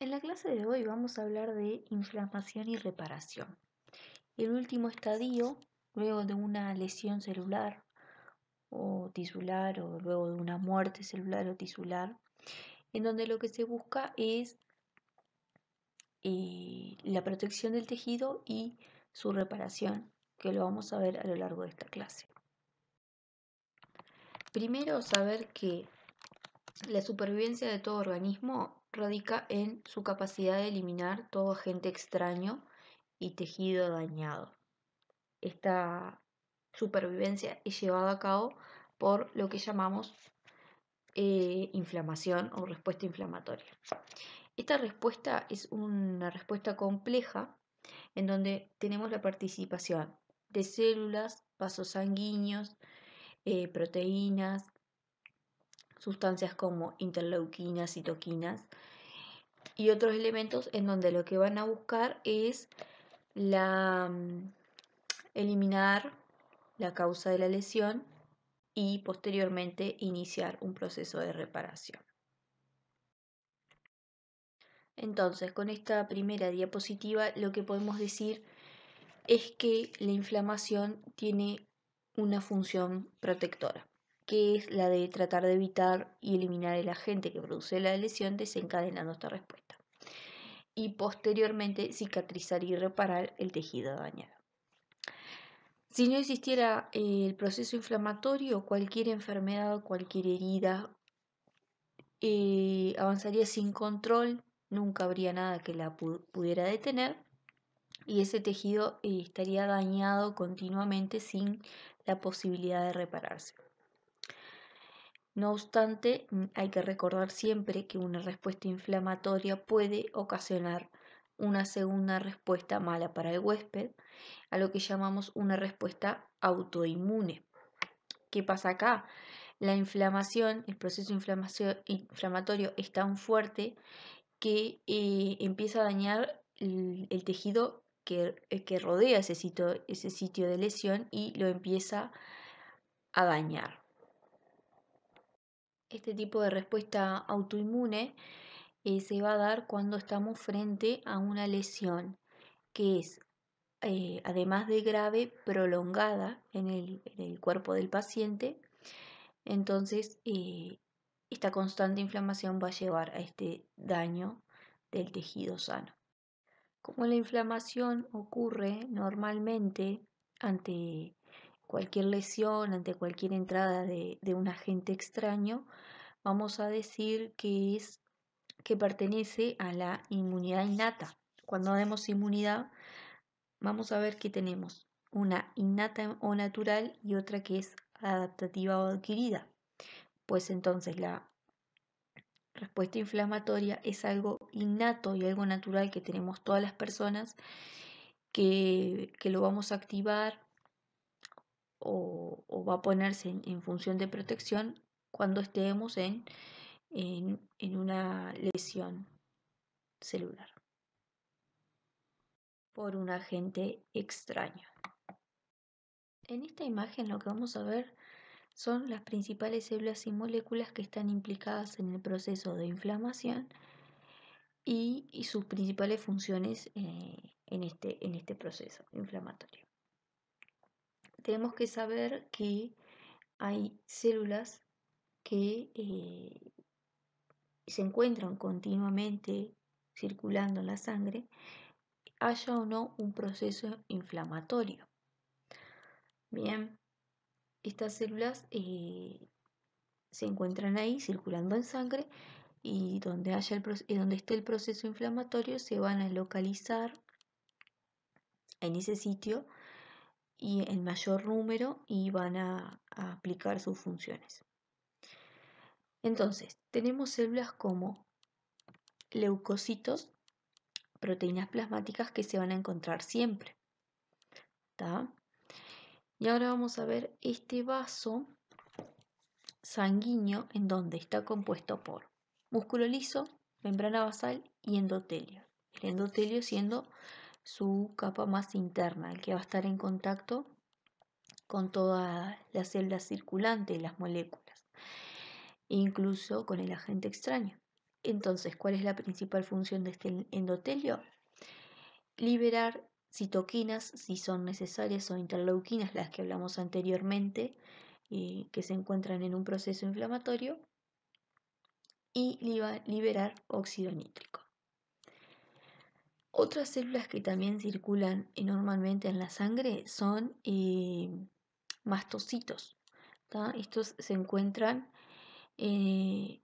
En la clase de hoy vamos a hablar de inflamación y reparación. El último estadio, luego de una lesión celular o tisular o luego de una muerte celular o tisular, en donde lo que se busca es eh, la protección del tejido y su reparación, que lo vamos a ver a lo largo de esta clase. Primero, saber que la supervivencia de todo organismo radica en su capacidad de eliminar todo agente extraño y tejido dañado. Esta supervivencia es llevada a cabo por lo que llamamos eh, inflamación o respuesta inflamatoria. Esta respuesta es una respuesta compleja en donde tenemos la participación de células, vasos sanguíneos, eh, proteínas, sustancias como interleuquinas, citoquinas y otros elementos en donde lo que van a buscar es mm, eliminar la causa de la lesión y posteriormente iniciar un proceso de reparación. Entonces, con esta primera diapositiva lo que podemos decir es que la inflamación tiene una función protectora que es la de tratar de evitar y eliminar el agente que produce la lesión desencadenando esta respuesta. Y posteriormente cicatrizar y reparar el tejido dañado. Si no existiera eh, el proceso inflamatorio, cualquier enfermedad, o cualquier herida eh, avanzaría sin control, nunca habría nada que la pudiera detener y ese tejido eh, estaría dañado continuamente sin la posibilidad de repararse. No obstante, mm, hay que recordar siempre que una respuesta inflamatoria puede ocasionar una segunda respuesta mala para el huésped, a lo que llamamos una respuesta autoinmune. ¿Qué pasa acá? La inflamación, el proceso inflamatorio es tan fuerte que eh, empieza a dañar el, tejido que, eh, rodea ese sitio de lesión y lo empieza a dañar. Este tipo de respuesta autoinmune eh, se va a dar cuando estamos frente a una lesión que es, eh, además de grave, prolongada en el, cuerpo del paciente. Entonces, eh, esta constante inflamación va a llevar a este daño del tejido sano. Como la inflamación ocurre normalmente ante cualquier lesión, ante cualquier entrada de, un agente extraño, vamos a decir que es que pertenece a la inmunidad innata. Cuando demos inmunidad, vamos a ver que tenemos una innata o natural y otra que es adaptativa o adquirida. Pues entonces la respuesta inflamatoria es algo innato y algo natural que tenemos todas las personas que, que lo vamos a activar o, va a ponerse en, función de protección cuando estemos en, en, una lesión celular por un agente extraño. En esta imagen lo que vamos a ver son las principales células y moléculas que están implicadas en el proceso de inflamación y, sus principales funciones eh, en, este, en este proceso inflamatorio tenemos que saber que hay células que eh, se encuentran continuamente circulando en la sangre, haya o no un proceso inflamatorio. Bien, estas células eh, se encuentran ahí circulando en sangre y donde, donde esté el proceso inflamatorio se van a localizar en ese sitio y el mayor número y van a, aplicar sus funciones. Entonces, tenemos células como leucocitos, proteínas plasmáticas que se van a encontrar siempre. Y ahora vamos a ver este vaso sanguíneo en donde está compuesto por músculo liso, membrana basal y endotelio. El endotelio siendo su capa más interna, el que va a estar en contacto con todas las células circulantes, las moléculas, incluso con el agente extraño. Entonces, ¿cuál es la principal función de este endotelio? Liberar citoquinas, si son necesarias, o interleuquinas, las que hablamos anteriormente, eh, que se encuentran en un proceso inflamatorio, y liberar óxido nítrico. Otras células que también circulan normalmente en la sangre son eh, mastocitos. Estos se encuentran eh,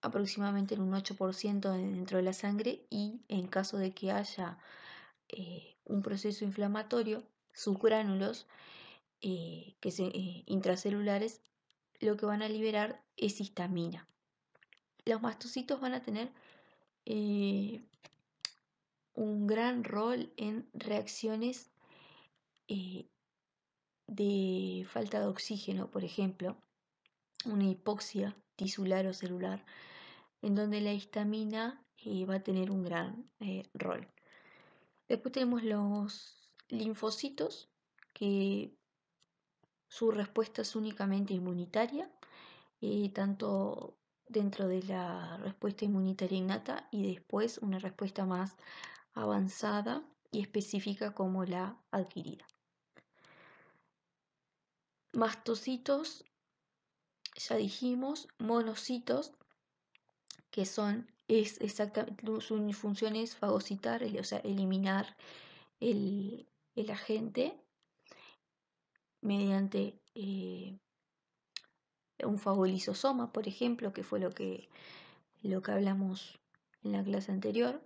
aproximadamente en un 8% dentro de la sangre y en caso de que haya eh, un proceso inflamatorio, sus gránulos que se, intracelulares lo que van a liberar es histamina. Los mastocitos van a tener un gran rol en reacciones eh, de falta de oxígeno, por ejemplo, una hipoxia tisular o celular, en donde la histamina eh, va a tener un gran eh, rol. Después tenemos los linfocitos, que su respuesta es únicamente inmunitaria, tanto dentro de la respuesta inmunitaria innata y después una respuesta más avanzada y específica como la adquirida. Mastocitos, ya dijimos, monocitos, que son es exactamente su función es fagocitar, o sea, eliminar el, agente mediante eh, un fagolisosoma, por ejemplo, que fue lo que, lo que hablamos en la clase anterior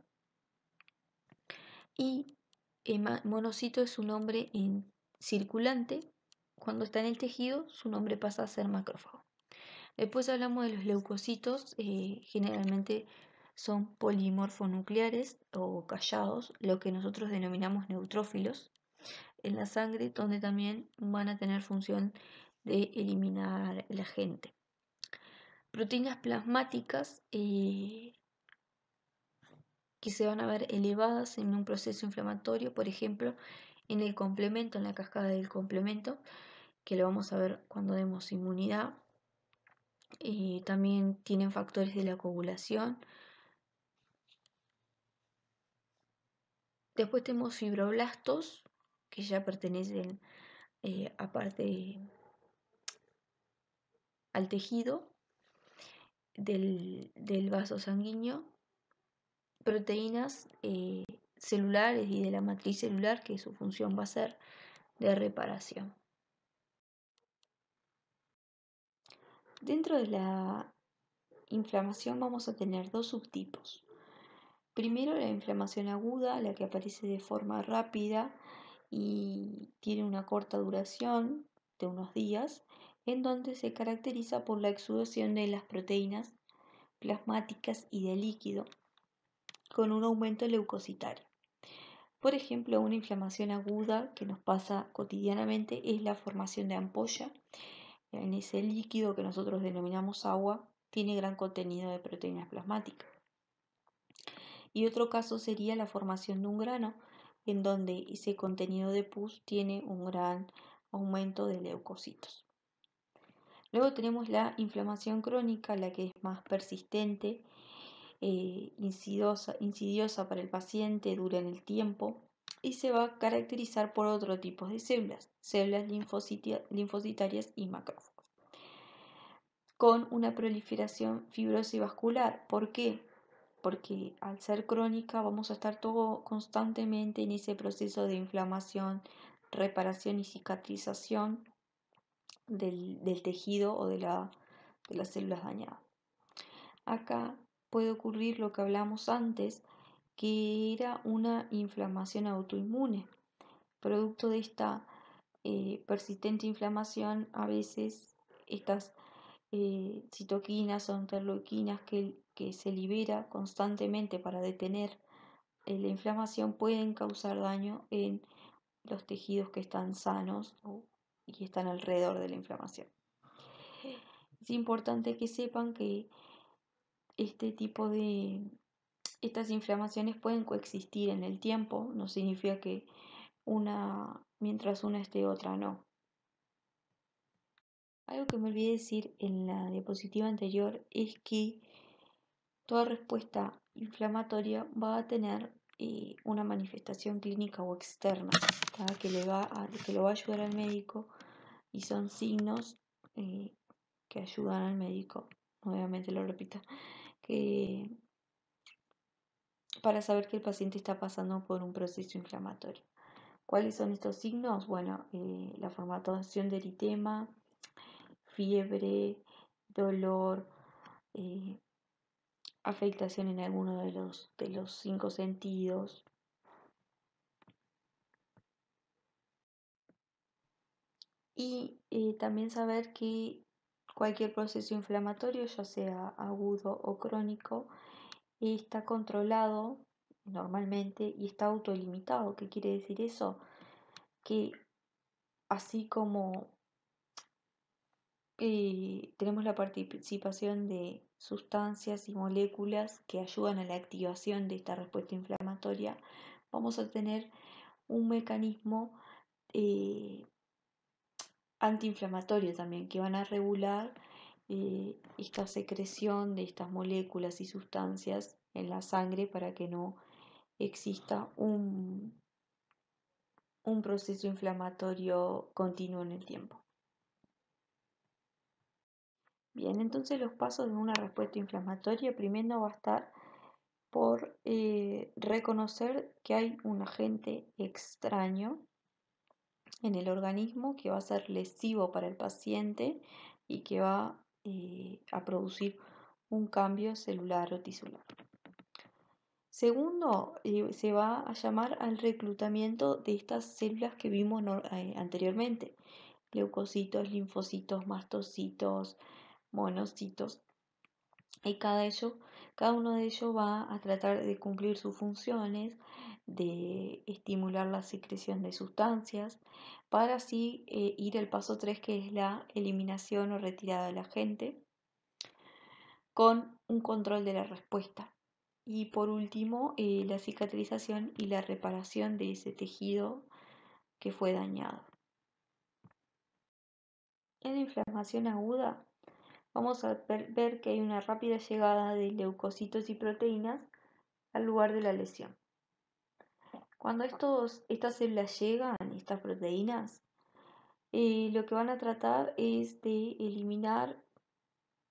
y eh, monocito es su nombre en circulante. Cuando está en el tejido, su nombre pasa a ser macrófago. Después hablamos de los leucocitos, eh, generalmente son polimorfonucleares o callados, lo que nosotros denominamos neutrófilos, en la sangre, donde también van a tener función de eliminar la agente. Proteínas plasmáticas eh, que se van a ver elevadas en un proceso inflamatorio, por ejemplo, en el complemento, en la cascada del complemento, que lo vamos a ver cuando demos inmunidad. Y eh, también tienen factores de la coagulación. Después tenemos fibroblastos, que ya pertenecen eh, aparte al tejido del vaso sanguíneo proteínas eh, celulares y de la matriz celular que su función va a ser de reparación. Dentro de la inflamación vamos a tener dos subtipos. Primero la inflamación aguda, la que aparece de forma rápida y tiene una corta duración de unos días, en donde se caracteriza por la exudación de las proteínas plasmáticas y de líquido, con un aumento leucocitario. Por ejemplo, una inflamación aguda que nos pasa cotidianamente es la formación de ampolla. En ese líquido que nosotros denominamos agua, tiene gran contenido de proteínas plasmáticas. Y otro caso sería la formación de un grano, en donde ese contenido de pus tiene un gran aumento de leucocitos. Luego tenemos la inflamación crónica, la que es más persistente eh, insidiosa, para el paciente dura en el tiempo y se va a caracterizar por otro tipo de células, células linfocitarias y macrófagos, con una proliferación fibrosa y vascular. ¿Por qué? Porque al ser crónica vamos a estar todo constantemente en ese proceso de inflamación, reparación y cicatrización del, tejido o de, de las células dañadas. Acá puede ocurrir lo que hablamos antes, que era una inflamación autoinmune. Producto de esta eh, persistente inflamación, a veces estas eh, citoquinas o interleuquinas que, se libera constantemente para detener eh, la inflamación pueden causar daño en los tejidos que están sanos o, y están alrededor de la inflamación. Es importante que sepan que este tipo de estas inflamaciones pueden coexistir en el tiempo, no significa que una mientras una esté otra no. Algo que me olvidé decir en la diapositiva anterior es que toda respuesta inflamatoria va a tener eh, una manifestación clínica o externa que, le va a, que lo va a ayudar al médico y son signos eh, que ayudan al médico. Nuevamente lo repito que para saber que el paciente está pasando por un proceso inflamatorio. ¿Cuáles son estos signos? Bueno, eh, la formatación de eritema, fiebre, dolor, eh, afectación en alguno de los, de los cinco sentidos. Y eh, también saber que Cualquier proceso inflamatorio, ya sea agudo o crónico, está controlado normalmente y está autolimitado. ¿Qué quiere decir eso? Que así como eh, tenemos la participación de sustancias y moléculas que ayudan a la activación de esta respuesta inflamatoria, vamos a tener un mecanismo eh, antiinflamatorios también, que van a regular eh, esta secreción de estas moléculas y sustancias en la sangre para que no exista un, proceso inflamatorio continuo en el tiempo. Bien, entonces los pasos de una respuesta inflamatoria primero va a estar por eh, reconocer que hay un agente extraño en el organismo que va a ser lesivo para el paciente y que va eh, a producir un cambio celular o tisular. Segundo, eh, se va a llamar al reclutamiento de estas células que vimos eh, anteriormente, leucocitos, linfocitos, mastocitos, monocitos, y cada uno de ellos va a tratar de cumplir sus funciones de estimular la secreción de sustancias, para así eh, ir al paso 3, que es la eliminación o retirada de la gente, con un control de la respuesta. Y por último, eh, la cicatrización y la reparación de ese tejido que fue dañado. En inflamación aguda, vamos a ver que hay una rápida llegada de leucocitos y proteínas al lugar de la lesión. Cuando estos, estas células llegan, estas proteínas, eh, lo que van a tratar es de eliminar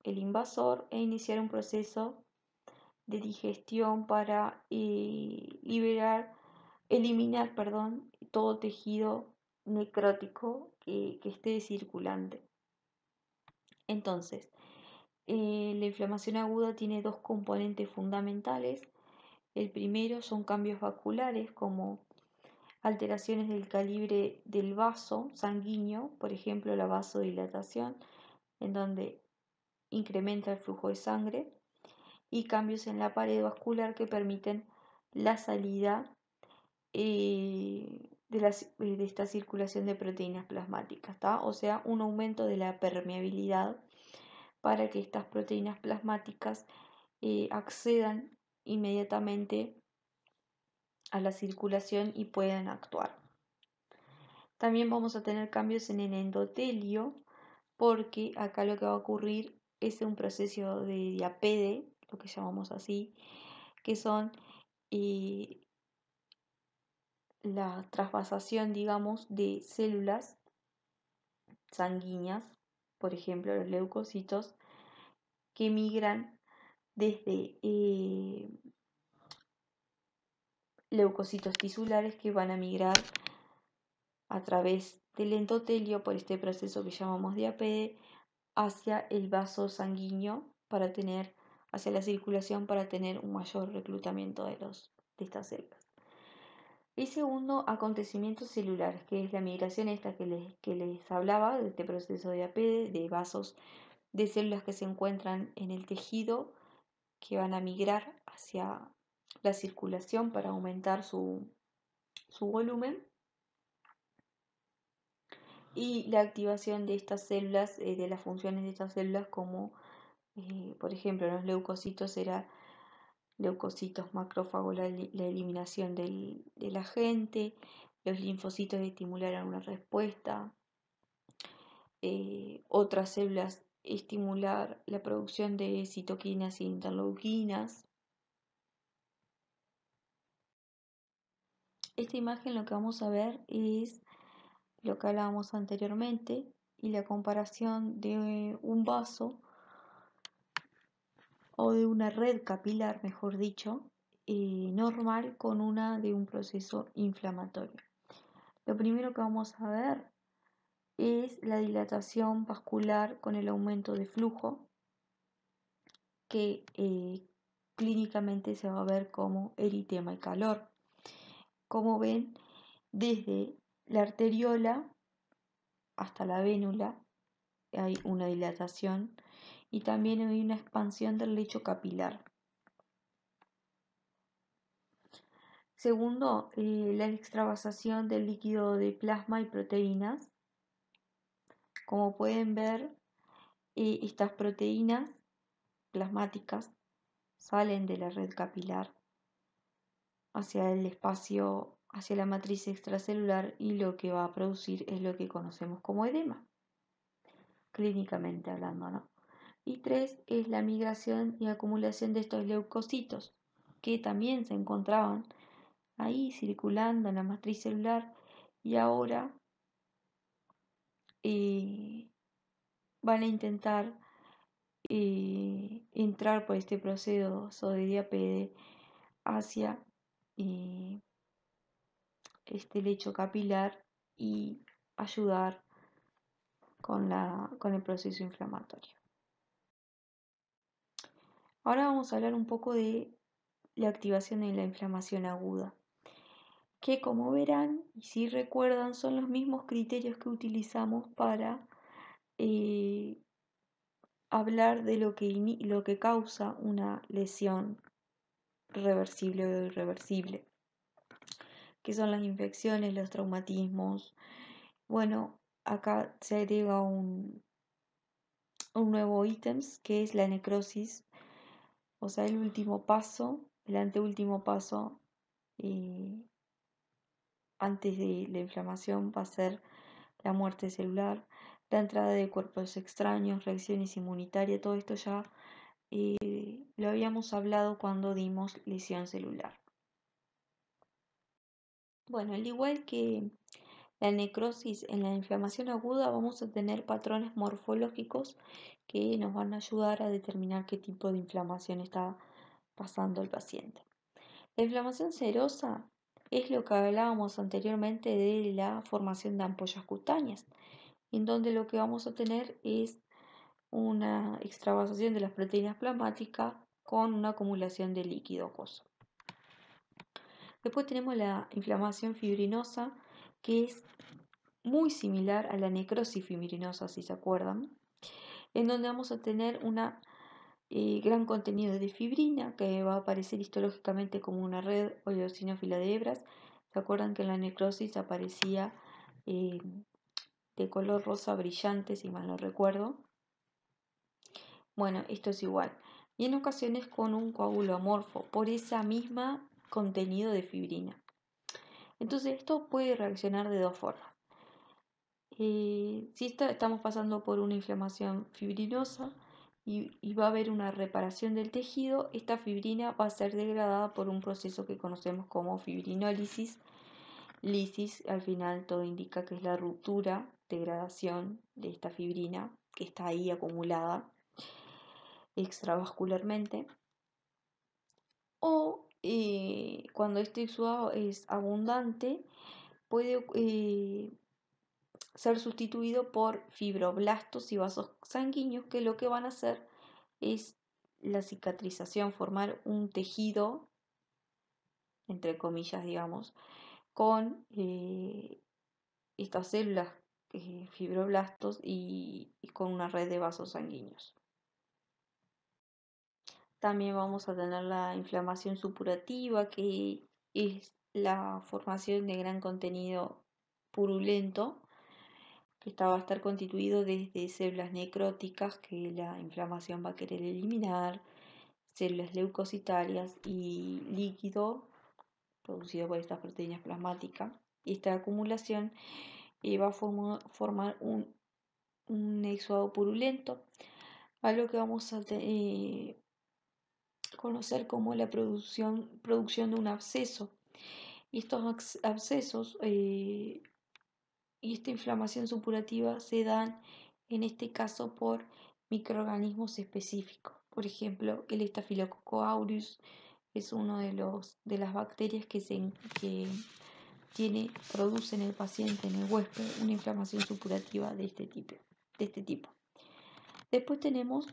el invasor e iniciar un proceso de digestión para eh, liberar, eliminar, perdón, todo tejido necrótico que, esté circulante. Entonces, eh, la inflamación aguda tiene dos componentes fundamentales el primero son cambios vasculares como alteraciones del calibre del vaso sanguíneo, por ejemplo la vasodilatación, en donde incrementa el flujo de sangre, y cambios en la pared vascular que permiten la salida eh, de, eh, de, esta circulación de proteínas plasmáticas, o sea, un aumento de la permeabilidad para que estas proteínas plasmáticas eh, accedan inmediatamente a la circulación y puedan actuar. También vamos a tener cambios en el endotelio porque acá lo que va a ocurrir es un proceso de diapede, lo que llamamos así, que son eh, la trasvasación, digamos, de células sanguíneas, por ejemplo, los leucocitos, que migran desde eh, leucocitos tisulares que van a migrar a través del endotelio por este proceso que llamamos diapede hacia el vaso sanguíneo para tener hacia la circulación para tener un mayor reclutamiento de, los, estas células. Y segundo, acontecimientos celulares, que es la migración esta que les, que les hablaba, de este proceso de APD, de vasos de células que se encuentran en el tejido que van a migrar hacia la circulación para aumentar su, volumen y la activación de estas células, eh, de las funciones de estas células como eh, por ejemplo los leucocitos será leucocitos macrófagos la, eliminación del, la agente, los linfocitos estimularán una respuesta, eh, otras células estimular la producción de citoquinas e interleuquinas. Esta imagen lo que vamos a ver es lo que hablábamos anteriormente y la comparación de un vaso o de una red capilar, mejor dicho, eh, normal con una de un proceso inflamatorio. Lo primero que vamos a ver es la dilatación vascular con el aumento de flujo, que eh, clínicamente se va a ver como eritema y calor. Como ven, desde la arteriola hasta la vénula hay una dilatación y también hay una expansión del lecho capilar. Segundo, eh, la extravasación del líquido de plasma y proteínas. Como pueden ver, eh, estas proteínas plasmáticas salen de la red capilar hacia el espacio, hacia la matriz extracelular y lo que va a producir es lo que conocemos como edema, clínicamente hablando, Y tres es la migración y acumulación de estos leucocitos, que también se encontraban ahí circulando en la matriz celular y ahora y van a intentar entrar por este proceso de diapede hacia este lecho capilar y ayudar con, con el proceso inflamatorio. Ahora vamos a hablar un poco de la activación de la inflamación aguda que como verán y si recuerdan son los mismos criterios que utilizamos para eh, hablar de lo que, lo que causa una lesión reversible o irreversible, que son las infecciones, los traumatismos. Bueno, acá se agrega un, un nuevo ítem que es la necrosis, o sea, el último paso, el anteúltimo paso eh, antes de la inflamación va a ser la muerte celular, la entrada de cuerpos extraños, reacciones inmunitarias, todo esto ya eh, lo habíamos hablado cuando dimos lesión celular. Bueno, al igual que la necrosis en la inflamación aguda, vamos a tener patrones morfológicos que nos van a ayudar a determinar qué tipo de inflamación está pasando el paciente. La inflamación serosa es lo que hablábamos anteriormente de la formación de ampollas cutáneas, en donde lo que vamos a tener es una extravasación de las proteínas plasmáticas con una acumulación de líquido acoso. Después tenemos la inflamación fibrinosa, que es muy similar a la necrosis fibrinosa, si se acuerdan, en donde vamos a tener una gran contenido de fibrina que va a aparecer histológicamente como una red oleosinófila de hebras. ¿Se acuerdan que en la necrosis aparecía eh, de color rosa brillante, si mal no recuerdo? Bueno, esto es igual. Y en ocasiones con un coágulo amorfo, por esa misma contenido de fibrina. Entonces, esto puede reaccionar de dos formas. Eh, si estamos pasando por una inflamación fibrinosa, y, va a haber una reparación del tejido, esta fibrina va a ser degradada por un proceso que conocemos como fibrinólisis. Lisis, al final todo indica que es la ruptura, degradación de esta fibrina que está ahí acumulada extravascularmente. O eh, cuando este exudado es abundante, puede eh, ser sustituido por fibroblastos y vasos sanguíneos que lo que van a hacer es la cicatrización, formar un tejido, entre comillas, digamos, con eh, estas células eh, fibroblastos y con una red de vasos sanguíneos. También vamos a tener la inflamación supurativa, que es la formación de gran contenido purulento que va a estar constituido desde células necróticas que la inflamación va a querer eliminar, células leucocitarias y líquido producido por estas proteínas plasmáticas. Y esta acumulación eh, va a formar un, un exuado purulento, algo que vamos a eh, conocer como la producción, producción de un absceso. Y estos abscesos eh, y esta inflamación supurativa se dan en este caso por microorganismos específicos. Por ejemplo, el estafilococo aureus es uno de de las bacterias que se tiene produce en el paciente, en el huésped, una inflamación supurativa de este tipo. De este tipo. Después tenemos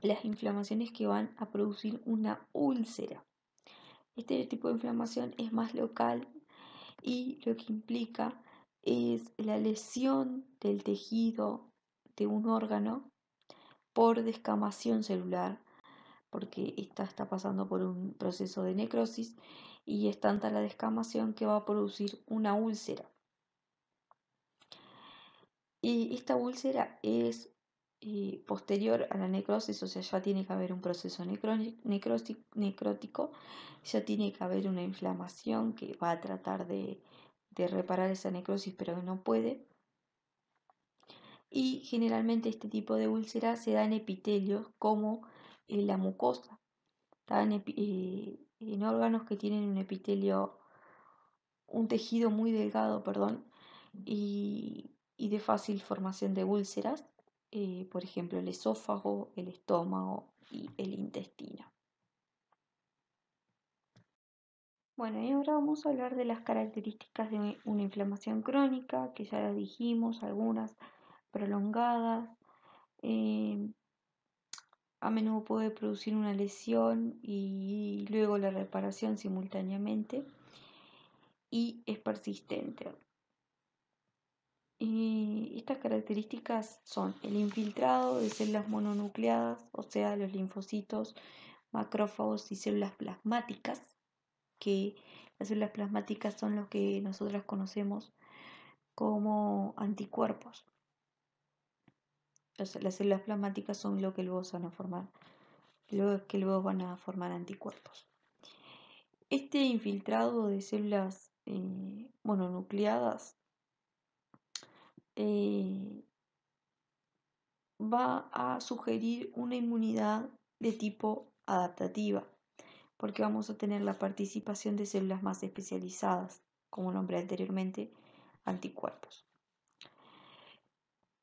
las inflamaciones que van a producir una úlcera. Este tipo de inflamación es más local y lo que implica es la lesión del tejido de un órgano por descamación celular, porque esta está pasando por un proceso de necrosis y es tanta la descamación que va a producir una úlcera. Y esta úlcera es eh, posterior a la necrosis, o sea, ya tiene que haber un proceso necrótico, ya tiene que haber una inflamación que va a tratar de, de reparar esa necrosis, pero que no puede. Y generalmente este tipo de úlcera se da en epitelios como eh, la mucosa, eh, en, órganos que tienen un epitelio, un tejido muy delgado, perdón, y, de fácil formación de úlceras, eh, por ejemplo el esófago, el estómago y el intestino. Bueno, y ahora vamos a hablar de las características de una inflamación crónica, que ya las dijimos, algunas prolongadas. Em, a menudo puede producir una lesión y luego la reparación simultáneamente. Y es persistente. estas características son el infiltrado de células mononucleadas, o sea, los linfocitos, macrófagos y células plasmáticas que las células plasmáticas son lo que nosotras conocemos como anticuerpos. las células plasmáticas son lo que luego van a formar, que luego van a formar anticuerpos. Este infiltrado de células eh, mononucleadas eh, va a sugerir una inmunidad de tipo adaptativa porque vamos a tener la participación de células más especializadas, como nombré anteriormente, anticuerpos.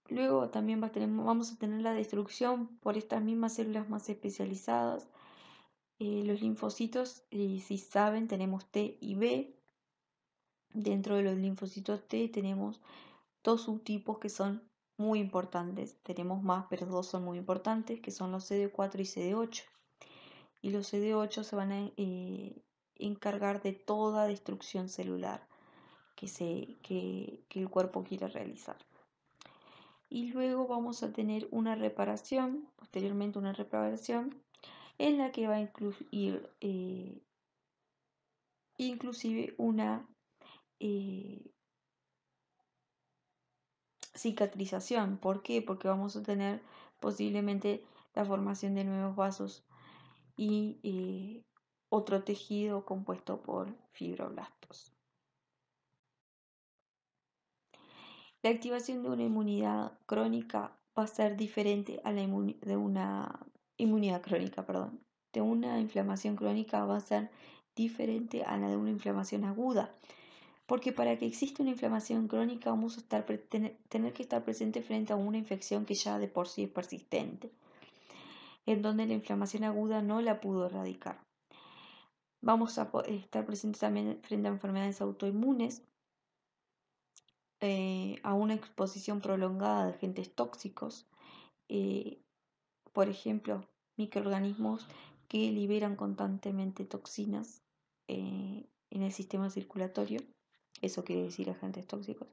Luego también vamos a tener la destrucción por estas mismas células más especializadas. Eh, los linfocitos, y eh, si saben, tenemos T y B. Dentro de los linfocitos T tenemos dos subtipos que son muy importantes. Tenemos más, pero dos son muy importantes, que son los CD4 y CD8 y los CD8 se van a eh, encargar de toda destrucción celular que, se, que, el cuerpo quiera realizar. Y luego vamos a tener una reparación, posteriormente una reparación, en la que va a incluir eh, inclusive una eh, cicatrización. ¿Por qué? Porque vamos a tener posiblemente la formación de nuevos vasos y eh, otro tejido compuesto por fibroblastos. La activación de una inmunidad crónica va a ser diferente a la de una inmunidad crónica, perdón, de una inflamación crónica va a ser diferente a la de una inflamación aguda. Porque para que exista una inflamación crónica vamos a tener que estar presente frente a una infección que ya de por sí es persistente en donde la inflamación aguda no la pudo erradicar. Vamos a estar presentes también frente a enfermedades autoinmunes, eh, a una exposición prolongada de agentes tóxicos, eh, por ejemplo, microorganismos que liberan constantemente toxinas eh, en el sistema circulatorio, eso quiere decir agentes tóxicos,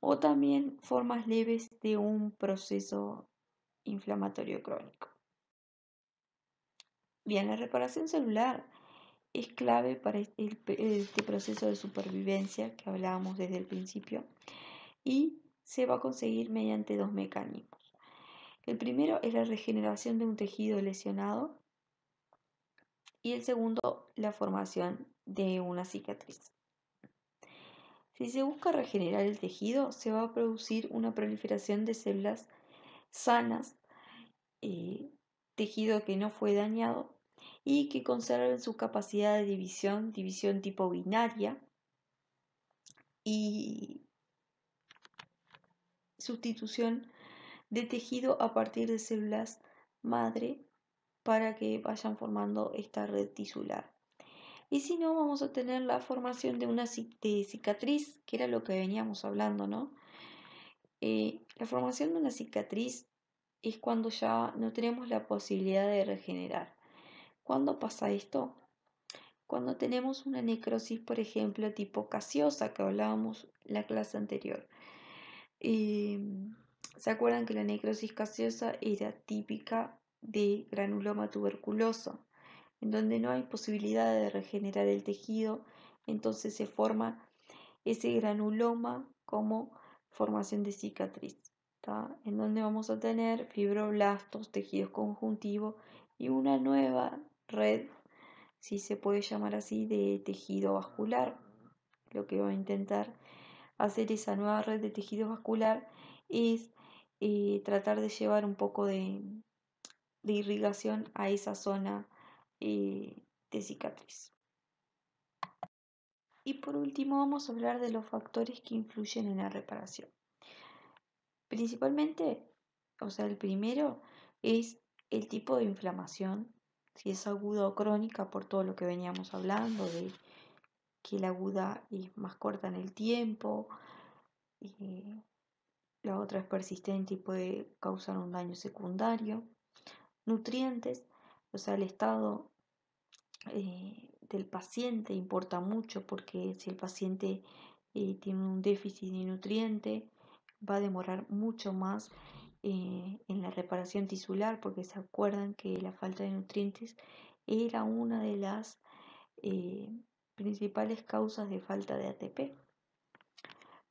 o también formas leves de un proceso inflamatorio crónico. Bien, la reparación celular es clave para este, este, proceso de supervivencia que hablábamos desde el principio y se va a conseguir mediante dos mecanismos. El primero es la regeneración de un tejido lesionado y el segundo la formación de una cicatriz. Si se busca regenerar el tejido, se va a producir una proliferación de células sanas, eh, tejido que no fue dañado y que conserven su capacidad de división, división tipo binaria y sustitución de tejido a partir de células madre para que vayan formando esta red tisular. Y si no, vamos a tener la formación de una cicatriz, que era lo que veníamos hablando, ¿no? Eh, la formación de una cicatriz es cuando ya no tenemos la posibilidad de regenerar. ¿Cuándo pasa esto? Cuando tenemos una necrosis, por ejemplo, tipo casiosa que hablábamos en la clase anterior. Eh, ¿Se acuerdan que la necrosis casiosa era típica de granuloma tuberculoso, en donde no hay posibilidad de regenerar el tejido, entonces se forma ese granuloma como formación de cicatriz, en donde vamos a tener fibroblastos, tejidos conjuntivos y una nueva red, si se puede llamar así, de tejido vascular. Lo que va a intentar hacer esa nueva red de tejido vascular es eh, tratar de llevar un poco de, irrigación a esa zona eh, de cicatriz. Y por último vamos a hablar de los factores que influyen en la reparación. Principalmente, o sea, el primero es el tipo de inflamación, si es aguda o crónica, por todo lo que veníamos hablando, de que la aguda es más corta en el tiempo, eh, la otra es persistente y puede causar un daño secundario. Nutrientes, o sea, el estado eh, del paciente importa mucho porque si el paciente eh, tiene un déficit de nutriente va a demorar mucho más eh, en la reparación tisular porque se acuerdan que la falta de nutrientes era una de las eh, principales causas de falta de ATP.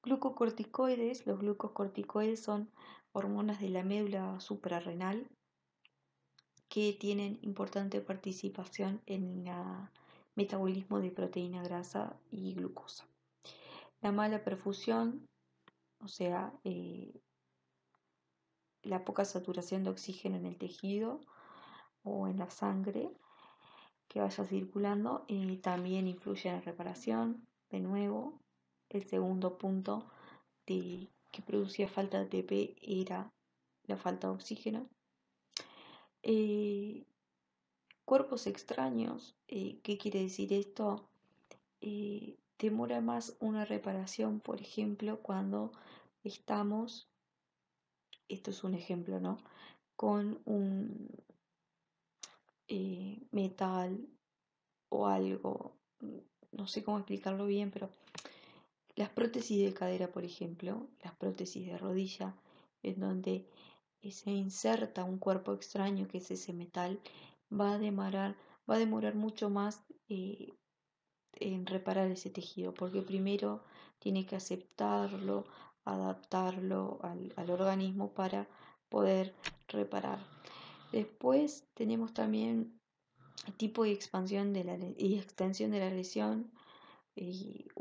Glucocorticoides, los glucocorticoides son hormonas de la médula suprarrenal que tienen importante participación en la metabolismo de proteína grasa y glucosa. La mala perfusión, o sea, eh, la poca saturación de oxígeno en el tejido o en la sangre que vaya circulando, eh, también influye en la reparación, de nuevo, el segundo punto que producía falta de ATP era la falta de oxígeno. Eh, Cuerpos extraños, eh, ¿qué quiere decir esto? Eh, demora más una reparación, por ejemplo, cuando estamos, esto es un ejemplo, ¿no? Con un eh, metal o algo, no sé cómo explicarlo bien, pero las prótesis de cadera, por ejemplo, las prótesis de rodilla, en donde se inserta un cuerpo extraño que es ese metal va a demorar, va demorar mucho más eh, en reparar ese tejido, porque primero tiene que aceptarlo, adaptarlo al, organismo para poder reparar. Después tenemos también el tipo y expansión de la, y extensión de la lesión.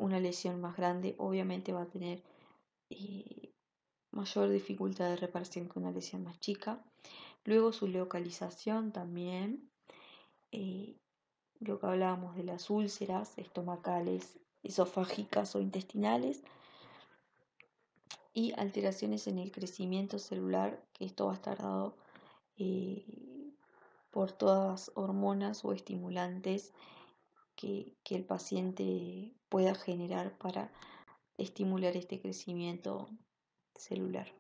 una lesión más grande obviamente va a tener eh, mayor dificultad de reparación que una lesión más chica. Luego su localización también, eh, lo que hablábamos de las úlceras estomacales, esofágicas o intestinales, y alteraciones en el crecimiento celular, que esto va a estar dado eh, por todas hormonas o estimulantes que, el paciente pueda generar para estimular este crecimiento celular.